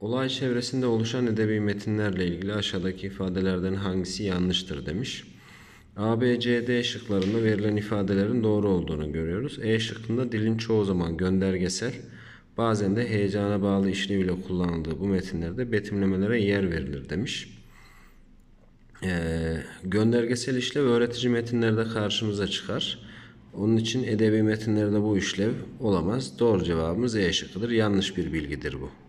Olay çevresinde oluşan edebi metinlerle ilgili aşağıdaki ifadelerden hangisi yanlıştır demiş. A, B, C, D şıklarında verilen ifadelerin doğru olduğunu görüyoruz. E şıkkında dilin çoğu zaman göndergesel, bazen de heyecana bağlı işleviyle kullanıldığı bu metinlerde betimlemelere yer verilir demiş. Ee, göndergesel işlev öğretici metinlerde karşımıza çıkar. Onun için edebi metinlerde bu işlev olamaz. Doğru cevabımız E şıkkıdır. Yanlış bir bilgidir bu.